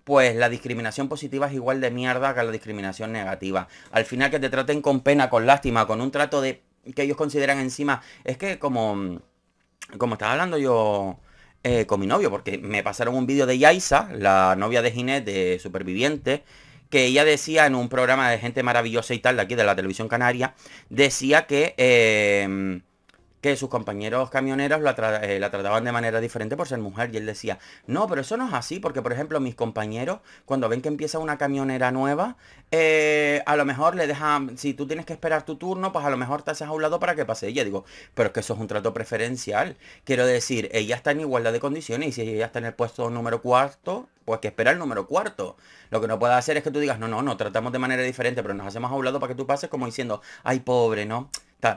pues la discriminación positiva es igual de mierda que la discriminación negativa. Al final que te traten con pena, con lástima, con un trato de que ellos consideran encima, es que como como estaba hablando yo eh, con mi novio, porque me pasaron un vídeo de Yaisa, la novia de Ginés de Superviviente, que ella decía en un programa de gente maravillosa y tal de aquí de la televisión canaria, decía que eh, que sus compañeros camioneros eh, la, trataban de manera diferente por ser mujer. Y él decía, no, pero eso no es así, porque por ejemplo mis compañeros, cuando ven que empieza una camionera nueva, eh, a lo mejor le dejan, si tú tienes que esperar tu turno, pues a lo mejor te haces a un lado para que pase ella. Digo, pero es que eso es un trato preferencial. Quiero decir, ella está en igualdad de condiciones y si ella está en el puesto número cuarto, pues que espera el número cuarto. Lo que no puede hacer es que tú digas, no, no, no, tratamos de manera diferente, pero nos hacemos a un lado para que tú pases como diciendo, ay, pobre, ¿no?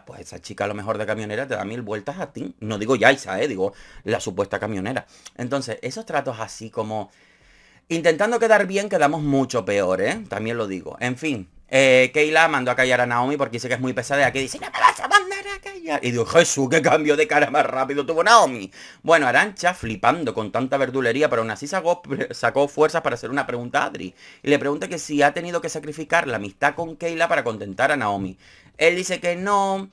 pues esa chica lo mejor de camionera te da mil vueltas a ti. No digo Yaisa, eh, digo la supuesta camionera. Entonces, esos tratos así como... Intentando quedar bien, quedamos mucho peor, ¿eh? También lo digo. En fin, eh, Keila mandó a callar a Naomi porque dice que es muy pesada. Aquí dice, no me vas a y digo, Jesús, que cambio de cara más rápido tuvo Naomi. Bueno, Arancha, flipando con tanta verdulería, pero aún así sacó, sacó fuerzas para hacer una pregunta a Adri. Y le pregunta que si ha tenido que sacrificar la amistad con Keila para contentar a Naomi. Él dice que no,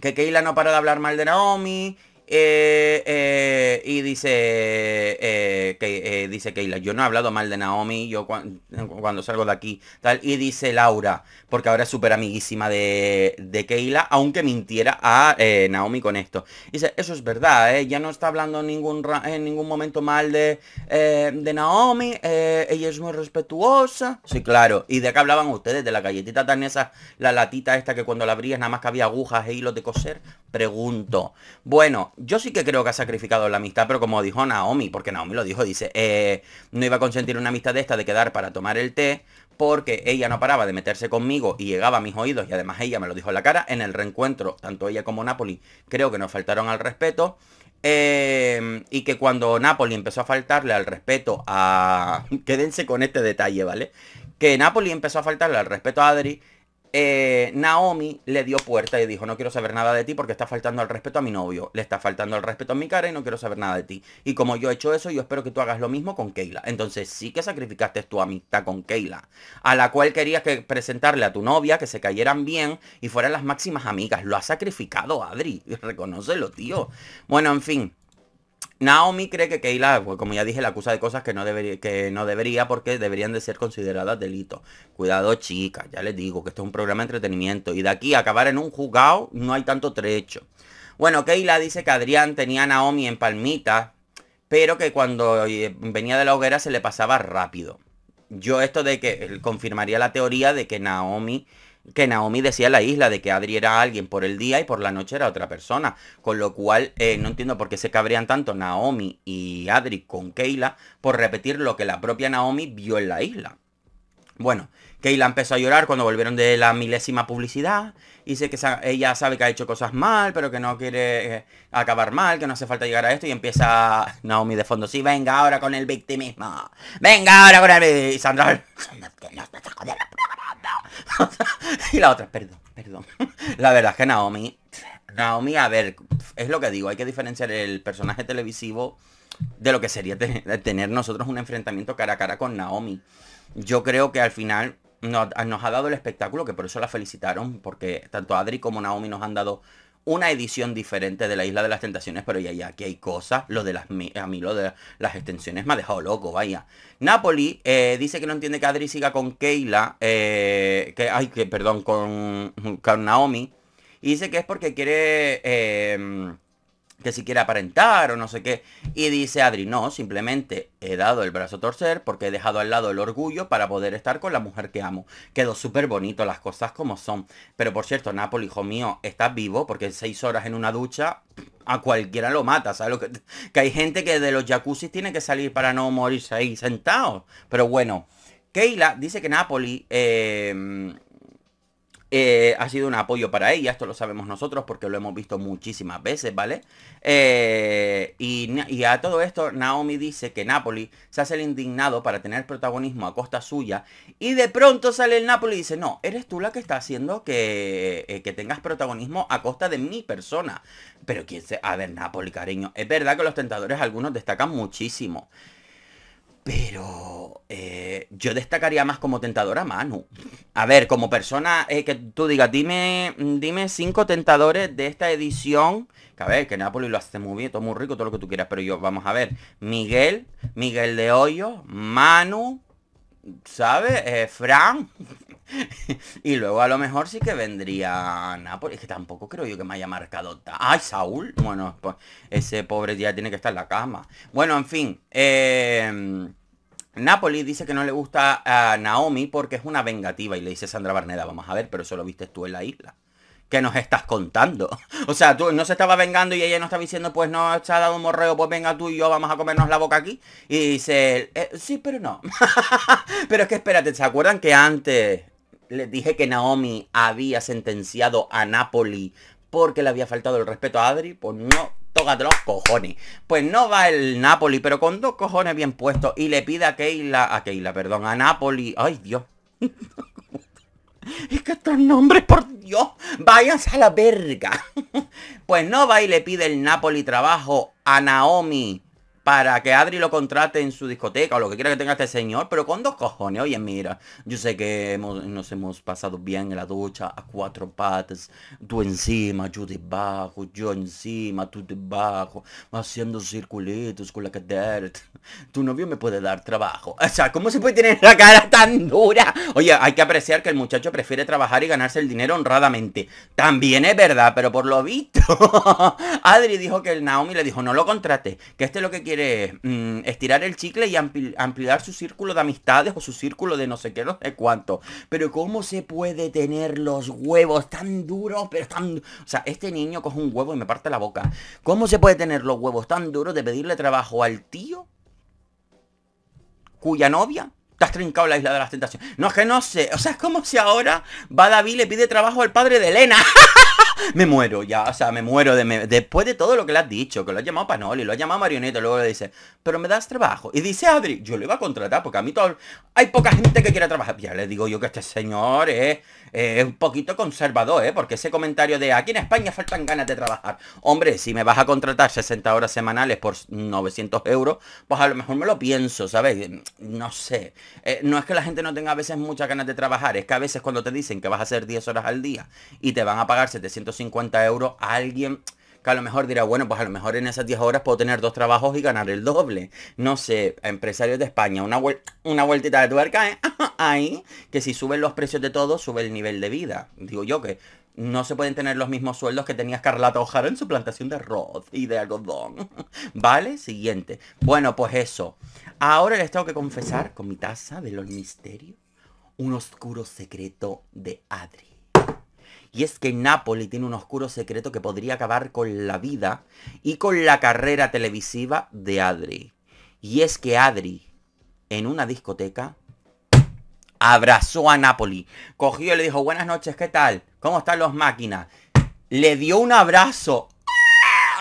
que Keila no para de hablar mal de Naomi eh, eh, y dice eh, que dice Keila, yo no he hablado mal de Naomi, yo cuando salgo de aquí, y dice Laura, porque ahora es súper amiguísima de, de, Keila, aunque mintiera a Naomi con esto. Dice, eso es verdad, ya no está hablando en ningún, en ningún momento mal de, de Naomi, ella es muy respetuosa. Sí, claro, y de acá hablaban ustedes, de la galletita tan esa, la latita esta que cuando la abrías nada más que había agujas e hilos de coser pregunto. Bueno, yo sí que creo que ha sacrificado la amistad, pero como dijo Naomi, porque Naomi lo dijo, dice, eh, no iba a consentir una amistad de esta de quedar para tomar el té, porque ella no paraba de meterse conmigo y llegaba a mis oídos, y además ella me lo dijo en la cara, en el reencuentro, tanto ella como Napoli, creo que nos faltaron al respeto. Em, y que cuando Napoli empezó a faltarle al respeto a... Quédense con este detalle, ¿vale? Que Napoli empezó a faltarle al respeto a Adri, eh, Naomi le dio puerta y dijo, no quiero saber nada de ti porque está faltando al respeto a mi novio, le está faltando al respeto a mi cara y no quiero saber nada de ti. Y como yo he hecho eso, yo espero que tú hagas lo mismo con Keila. Entonces sí que sacrificaste tu amistad con Keila, a la cual querías que presentarle a tu novia, que se cayeran bien y fueran las máximas amigas. Lo has sacrificado, Adri, reconócelo, tío. Bueno, en fin, Naomi cree que Keila, pues, como ya dije, la acusa de cosas que no, debería, que no debería porque deberían de ser consideradas delitos. Cuidado, chicas, ya les digo que esto es un programa de entretenimiento y de aquí a acabar en un juzgado no hay tanto trecho. Bueno, Keila dice que Adrián tenía a Naomi en palmita, pero que cuando eh, venía de la hoguera se le pasaba rápido. Yo esto de que eh, confirmaría la teoría de que Naomi que Naomi decía en la isla de que Adri era alguien por el día y por la noche era otra persona. Con lo cual eh, no entiendo por qué se cabrean tanto Naomi y Adri con Keila por repetir lo que la propia Naomi vio en la isla. Bueno, Keila empezó a llorar cuando volvieron de la milésima publicidad. Dice que ella sabe que ha hecho cosas mal, pero que no quiere eh, acabar mal, que no hace falta llegar a esto. Y empieza Naomi de fondo. Sí, venga ahora con el victimismo. Venga ahora con el... Y Sandra... y la otra, perdón, perdón. La verdad es que Naomi... Naomi, a ver, es lo que digo. Hay que diferenciar el personaje televisivo de lo que sería tener nosotros un enfrentamiento cara a cara con Naomi. Yo creo que al final nos, ha dado el espectáculo, que por eso la felicitaron, porque tanto Adri como Naomi nos han dado una edición diferente de la Isla de las Tentaciones, pero ya, ya, aquí hay cosas. Lo de las, a mí lo de las extensiones me ha dejado loco, vaya. Napoli eh, dice que no entiende que Adri siga con Keila, eh, que, ay, que, perdón, con, con Naomi. Y dice que es porque quiere, eh, que si quiere aparentar o no sé qué. Y dice Adri, no, simplemente he dado el brazo a torcer porque he dejado al lado el orgullo para poder estar con la mujer que amo. Quedó súper bonito, las cosas como son. Pero por cierto, Napoli, hijo mío, estás vivo porque seis horas en una ducha a cualquiera lo mata, ¿sabes? que, hay gente que de los jacuzzis tiene que salir para no morirse ahí sentado, Pero bueno, Keila dice que Napoli... Eh, eh, ha sido un apoyo para ella, esto lo sabemos nosotros porque lo hemos visto muchísimas veces, ¿vale? Eh, y, a todo esto Naomi dice que Napoli se hace el indignado para tener protagonismo a costa suya y de pronto sale el Napoli y dice, no, eres tú la que está haciendo que, eh, que tengas protagonismo a costa de mi persona. Pero quién se... A ver, Napoli, cariño, es verdad que los tentadores algunos destacan muchísimo. Pero eh, yo destacaría más como tentadora Manu. A ver, como persona eh, que tú digas, dime, dime cinco tentadores de esta edición. Que a ver, que Napoli lo hace muy bien, todo muy rico, todo lo que tú quieras. Pero yo, vamos a ver, Miguel, Miguel de Hoyo, Manu, sabe eh, Fran. y luego a lo mejor sí que vendría Nápoles. Es que tampoco creo yo que me haya marcado. ¡Ay, Saúl! Bueno, pues ese pobre ya tiene que estar en la cama. Bueno, en fin. Em, Napoli dice que no le gusta a Naomi porque es una vengativa y le dice Sandra Barneda, vamos a ver, pero eso lo viste tú en la isla. ¿Qué nos estás contando? O sea, tú no se estaba vengando y ella no estaba diciendo, pues no, se ha dado un morreo, pues venga tú y yo vamos a comernos la boca aquí. Y dice, eh, sí, pero no. pero es que espérate, ¿se acuerdan que antes les dije que Naomi había sentenciado a Napoli porque le había faltado el respeto a Adri? Pues no, de los cojones. Pues no va el Napoli, pero con dos cojones bien puestos. Y le pide a Keila, a Keila, perdón, a Napoli. Ay, Dios. Es que estos nombres, por Dios, váyanse a la verga. Pues no va y le pide el Napoli trabajo a Naomi para que Adri lo contrate en su discoteca o lo que quiera que tenga este señor, pero con dos cojones. Oye, mira, yo sé que nos hemos pasado bien en la ducha a cuatro patas, tú encima, yo debajo, yo encima, tú debajo, haciendo circulitos con la cadera. Tu novio me puede dar trabajo. O sea, ¿cómo se puede tener la cara tan dura? Oye, hay que apreciar que el muchacho prefiere trabajar y ganarse el dinero honradamente. También es verdad, pero por lo visto, Adri dijo que el Naomi le dijo, no lo contrate, que este es lo que quiere Mm, estirar el chicle y ampliar su círculo de amistades o su círculo de no sé qué, no sé cuánto. Pero ¿cómo se puede tener los huevos tan duros, pero tan... O sea, este niño coge un huevo y me parte la boca. ¿Cómo se puede tener los huevos tan duros de pedirle trabajo al tío cuya novia te has trincado la isla de las tentaciones? No, es que no sé. O sea, es como si ahora va David le pide trabajo al padre de Elena. me muero ya, o sea, me muero después de todo lo que le has dicho, que lo has llamado Panoli, lo ha llamado Marioneta, luego le dice, pero me das trabajo. Y dice Adri, yo le iba a contratar porque a mí todo... hay poca gente que quiera trabajar. Ya le digo yo que este señor es, un poquito conservador, ¿eh? porque ese comentario de aquí en España faltan ganas de trabajar. Hombre, si me vas a contratar 60 horas semanales por 900 euros, pues a lo mejor me lo pienso, ¿sabes? No sé. Eh, no es que la gente no tenga a veces muchas ganas de trabajar, es que a veces cuando te dicen que vas a hacer 10 horas al día y te van a pagar 700 50 euros a alguien que a lo mejor dirá, bueno, pues a lo mejor en esas 10 horas puedo tener dos trabajos y ganar el doble. No sé, empresarios de España, una, una vueltita de tuerca, ¿eh? ahí, que si suben los precios de todo, sube el nivel de vida. Digo yo que no se pueden tener los mismos sueldos que tenía Escarlata O'Hara en su plantación de arroz y de algodón. ¿Vale? Siguiente. Bueno, pues eso. Ahora les tengo que confesar, con mi taza de los misterios, un oscuro secreto de Adri y es que Napoli tiene un oscuro secreto que podría acabar con la vida y con la carrera televisiva de Adri. Y es que Adri, en una discoteca, abrazó a Napoli, cogió y le dijo, buenas noches, ¿qué tal? ¿Cómo están los máquinas? Le dio un abrazo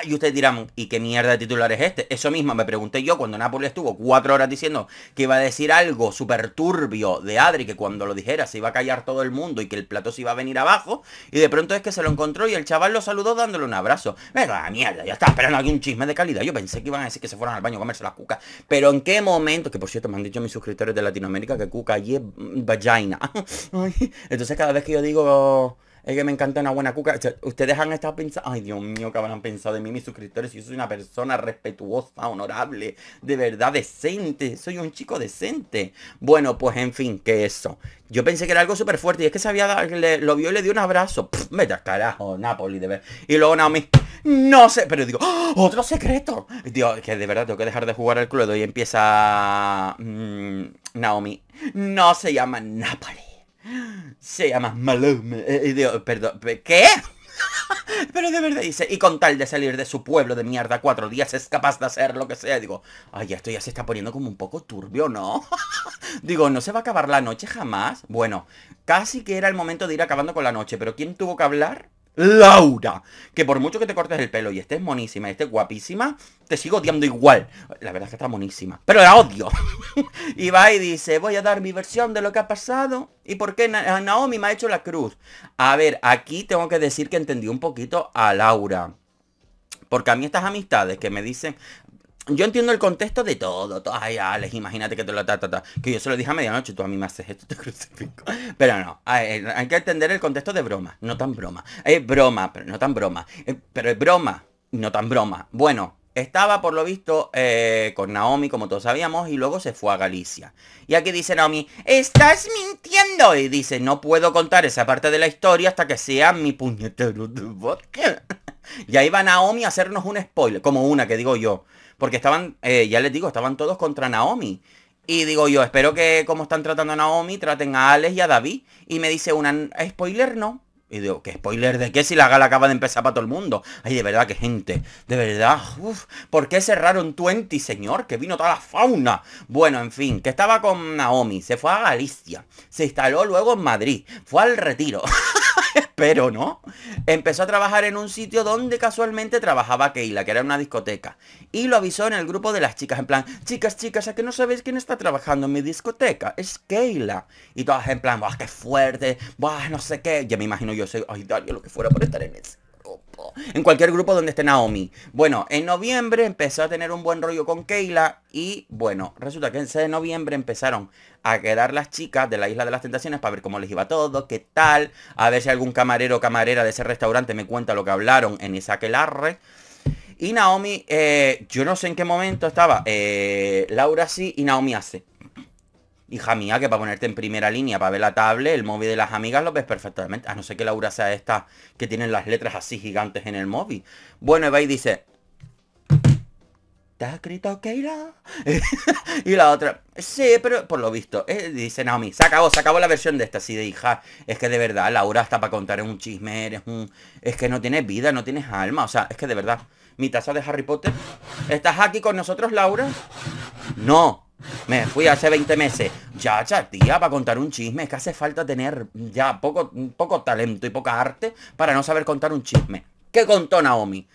y ustedes dirán, ¿y qué mierda de titular es este? Eso mismo me pregunté yo cuando Napoli estuvo cuatro horas diciendo que iba a decir algo súper turbio de Adri, que cuando lo dijera se iba a callar todo el mundo y que el plato se iba a venir abajo, y de pronto es que se lo encontró y el chaval lo saludó dándole un abrazo. Venga, mierda, ya está esperando aquí un chisme de calidad. Yo pensé que iban a decir que se fueran al baño a comerse las cucas. Pero en qué momento, que por cierto me han dicho mis suscriptores de Latinoamérica que cuca allí es mm, vagina. Entonces cada vez que yo digo es que me encanta una buena cuca. Ustedes han estado pensando. Ay, Dios mío, qué habrán pensado de mí mis suscriptores. Yo soy una persona respetuosa, honorable, de verdad decente. Soy un chico decente. Bueno, pues en fin, que eso. Yo pensé que era algo súper fuerte. Y es que sabía dado, lo vio y le dio un abrazo. Pff, vete al carajo, Napoli, de ver. Y luego Naomi. No sé, pero digo, ¡Ah! otro secreto. Dios, que de verdad tengo que dejar de jugar al cluedo y empieza mm, Naomi. No se llama Napoli. Se llama Malume eh, eh, perdón, ¿qué? Pero de verdad dice, y con tal de salir de su pueblo de mierda cuatro días es capaz de hacer lo que sea. Digo, ay, esto ya se está poniendo como un poco turbio, ¿no? Digo, ¿no se va a acabar la noche jamás? Bueno, casi que era el momento de ir acabando con la noche, pero ¿quién tuvo que hablar? Laura, que por mucho que te cortes el pelo y estés monísima y estés guapísima, te sigo odiando igual. La verdad es que está monísima, pero la odio. y va y dice, voy a dar mi versión de lo que ha pasado y por qué Naomi me ha hecho la cruz. A ver, aquí tengo que decir que entendí un poquito a Laura. Porque a mí estas amistades que me dicen, yo entiendo el contexto de todo, Ay, Alex, imagínate que te lo ta, ta, Que yo se lo dije a medianoche, tú a mí me haces esto, te crucifico. Pero no, eh, hay, que entender el contexto de broma, no tan broma. Es broma, pero no tan broma. Eh, pero es broma, no tan broma. Bueno, estaba por lo visto eh, con Naomi, como todos sabíamos, y luego se fue a Galicia. Y aquí dice Naomi, ¡estás mintiendo! Y dice, no puedo contar esa parte de la historia hasta que sea mi puñetero de vodka. Y ahí va Naomi a hacernos un spoiler, como una que digo yo. Porque estaban, eh, ya les digo, estaban todos contra Naomi. Y digo yo, espero que como están tratando a Naomi, traten a Alex y a David. Y me dice una, spoiler no. Y digo, ¿qué spoiler de qué si la gala acaba de empezar para todo el mundo? Ay, de verdad, qué gente. De verdad. ¿Por qué cerraron Twenty señor? Que vino toda la fauna. Bueno, en fin, que estaba con Naomi. Se fue a Galicia. Se instaló luego en Madrid. Fue al retiro. pero no. Empezó a trabajar en un sitio donde casualmente trabajaba Keila, que era una discoteca. Y lo avisó en el grupo de las chicas, en plan, chicas, chicas, ¿a que no sabéis quién está trabajando en mi discoteca? Es Keila. Y todas en plan, ¡buah, qué fuerte! ¡Buah, no sé qué! Ya me imagino yo soy, ¡ay, Dario, lo que fuera por estar en ese! en cualquier grupo donde esté Naomi. Bueno, en noviembre empezó a tener un buen rollo con Keila y bueno, resulta que en 6 de noviembre empezaron a quedar las chicas de la Isla de las Tentaciones para ver cómo les iba todo, qué tal, a ver si algún camarero o camarera de ese restaurante me cuenta lo que hablaron en esa Elarre Y Naomi, eh, yo no sé en qué momento estaba, eh, Laura sí y Naomi hace. Hija mía, que para ponerte en primera línea, para ver la tablet, el móvil de las amigas lo ves perfectamente. A no ser que Laura sea esta que tienen las letras así gigantes en el móvil. Bueno, va y dice... ¿Te has escrito Keira? y la otra... Sí, pero por lo visto. Eh, dice Naomi, se acabó, se acabó la versión de esta. Así de hija, es que de verdad, Laura está para contar un chisme, eres un... Es que no tienes vida, no tienes alma. O sea, es que de verdad, mi taza de Harry Potter... ¿Estás aquí con nosotros, Laura? No, me fui hace 20 meses. Ya, ya, tía, para contar un chisme. Es que hace falta tener ya poco, poco talento y poca arte para no saber contar un chisme. ¿Qué contó Naomi?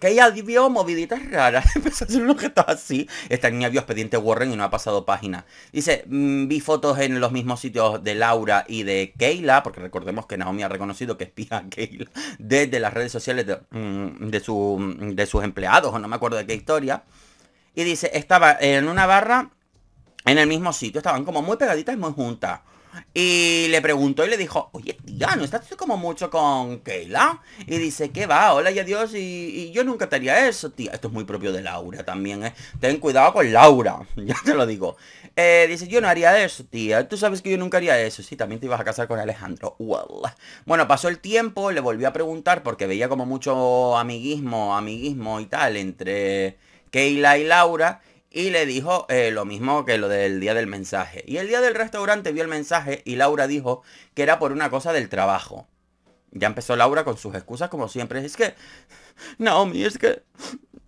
que ella vio moviditas raras. Empezó a hacer un objeto así. Esta niña vio expediente Warren y no ha pasado página. Dice, mm, vi fotos en los mismos sitios de Laura y de Keila, porque recordemos que Naomi ha reconocido que espía a Keila desde las redes sociales de, mm, de, de sus empleados, o no me acuerdo de qué historia. Y dice, estaba en una barra en el mismo sitio. Estaban como muy pegaditas y muy juntas. Y le preguntó y le dijo, oye, tía, ¿no estás como mucho con Kayla Y dice, ¿qué va? Hola y adiós. Y, yo nunca te haría eso, tía. Esto es muy propio de Laura también, ¿eh? Ten cuidado con Laura, ya te lo digo. Eh, dice, yo no haría eso, tía. Tú sabes que yo nunca haría eso. Sí, también te ibas a casar con Alejandro. Well. Bueno, pasó el tiempo, le volvió a preguntar porque veía como mucho amiguismo, amiguismo y tal entre Keila y Laura y le dijo eh, lo mismo que lo del día del mensaje. Y el día del restaurante vio el mensaje y Laura dijo que era por una cosa del trabajo. Ya empezó Laura con sus excusas como siempre. Es que, Naomi, es que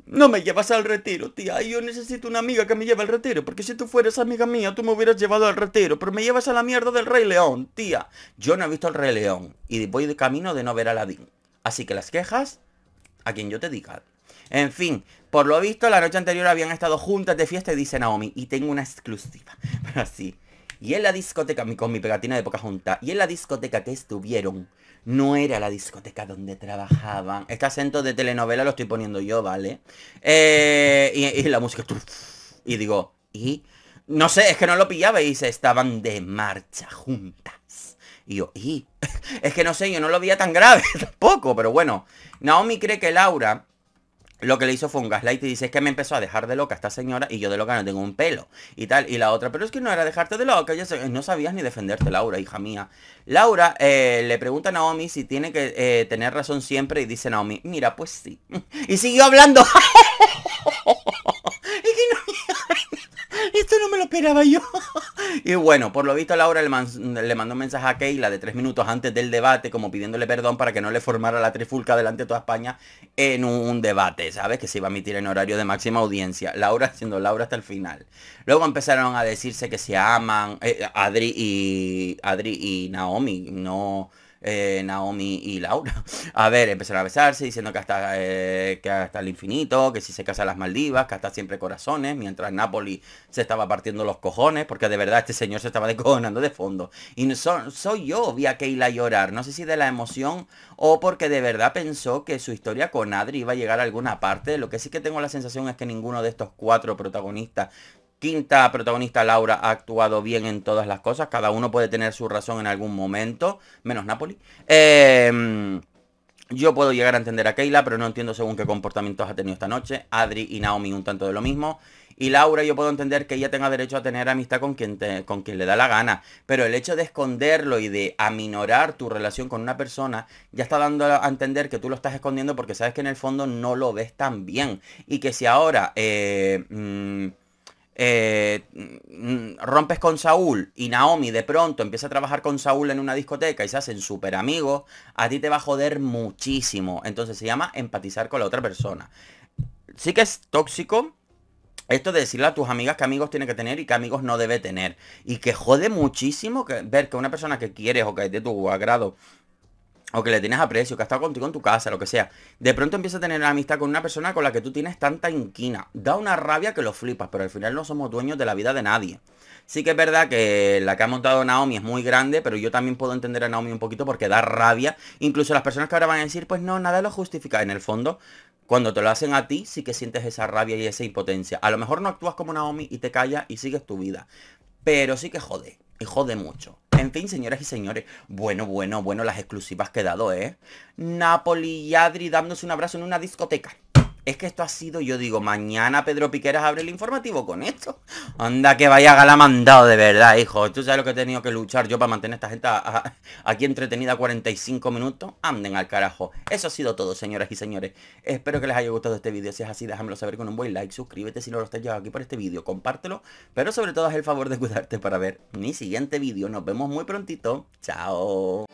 no me llevas al retiro, tía. Yo necesito una amiga que me lleve al retiro. Porque si tú fueras amiga mía, tú me hubieras llevado al retiro. Pero me llevas a la mierda del Rey León, tía. Yo no he visto al Rey León. Y voy de camino de no ver a Ladín. Así que las quejas, a quien yo te diga. En fin, por lo visto, la noche anterior habían estado juntas de fiesta y dice Naomi, y tengo una exclusiva Pero sí. Y en la discoteca, con mi pegatina de poca junta, y en la discoteca que estuvieron, no era la discoteca donde trabajaban. Este acento de telenovela lo estoy poniendo yo, ¿vale? Eh, y, y, la música... Y digo, ¿y? No sé, es que no lo pillaba y se estaban de marcha juntas. Y yo, ¿y? Es que no sé, yo no lo veía tan grave tampoco, pero bueno. Naomi cree que Laura lo que le hizo fue un gaslight y dice, es que me empezó a dejar de loca esta señora y yo de loca no tengo un pelo y tal. Y la otra, pero es que no era dejarte de loca, no sabías ni defenderte, Laura, hija mía. Laura eh, le pregunta a Naomi si tiene que eh, tener razón siempre y dice Naomi, mira, pues sí. Y siguió hablando. Esto no me lo esperaba yo. Y bueno, por lo visto Laura le, mandó un mensaje a Keila de tres minutos antes del debate, como pidiéndole perdón para que no le formara la trifulca delante de toda España en un, debate, ¿sabes? Que se iba a emitir en horario de máxima audiencia. Laura siendo Laura hasta el final. Luego empezaron a decirse que se aman, eh, Adri y Adri y Naomi, no eh, Naomi y Laura. A ver, empezaron a besarse diciendo que hasta, eh, que hasta el infinito, que si se casan las Maldivas, que hasta siempre corazones, mientras Napoli se estaba partiendo los cojones, porque de verdad este señor se estaba descojonando de fondo. Y no, soy yo, vi a Keila llorar, no sé si de la emoción o porque de verdad pensó que su historia con Adri iba a llegar a alguna parte. Lo que sí que tengo la sensación es que ninguno de estos cuatro protagonistas quinta protagonista Laura ha actuado bien en todas las cosas. Cada uno puede tener su razón en algún momento, menos Napoli. Em, yo puedo llegar a entender a Keila, pero no entiendo según qué comportamientos ha tenido esta noche. Adri y Naomi un tanto de lo mismo. Y Laura, yo puedo entender que ella tenga derecho a tener amistad con quien, con quien le da la gana. Pero el hecho de esconderlo y de aminorar tu relación con una persona ya está dando a entender que tú lo estás escondiendo porque sabes que en el fondo no lo ves tan bien. Y que si ahora... Eh, mm, eh, mm, rompes con Saúl y Naomi de pronto empieza a trabajar con Saúl en una discoteca y se hacen súper amigos, a ti te va a joder muchísimo. Entonces se llama empatizar con la otra persona. Sí que es tóxico, esto de decirle a tus amigas que amigos tiene que tener y que amigos no debe tener. Y que jode muchísimo que, ver que una persona que quieres o que es de tu agrado o que le tienes aprecio, que ha estado contigo en tu casa, lo que sea, de pronto empieza a tener una amistad con una persona con la que tú tienes tanta inquina. Da una rabia que lo flipas, pero al final no somos dueños de la vida de nadie. Sí que es verdad que la que ha montado Naomi es muy grande, pero yo también puedo entender a Naomi un poquito porque da rabia. Incluso las personas que ahora van a decir, pues no, nada lo justifica. En el fondo, cuando te lo hacen a ti, sí que sientes esa rabia y esa impotencia. A lo mejor no actúas como Naomi y te callas y sigues tu vida. Pero sí que jode, Hijo eh, de mucho. En fin, señoras y señores, bueno, bueno, bueno, las exclusivas que he dado, ¿eh? Napoli y Adri dándose un abrazo en una discoteca. Es que esto ha sido, yo digo, mañana Pedro Piqueras abre el informativo con esto. Anda que vaya gala mandado de verdad, hijo. Tú sabes lo que he tenido que luchar yo para mantener a esta gente aquí entretenida 45 minutos. Anden al carajo. Eso ha sido todo, señoras y señores. Espero que les haya gustado este vídeo. Si es así, déjamelo saber con un buen like. Suscríbete si no lo estás llevando aquí por este vídeo. Compártelo. Pero sobre todo, haz el favor de cuidarte para ver mi siguiente vídeo. Nos vemos muy prontito. Chao.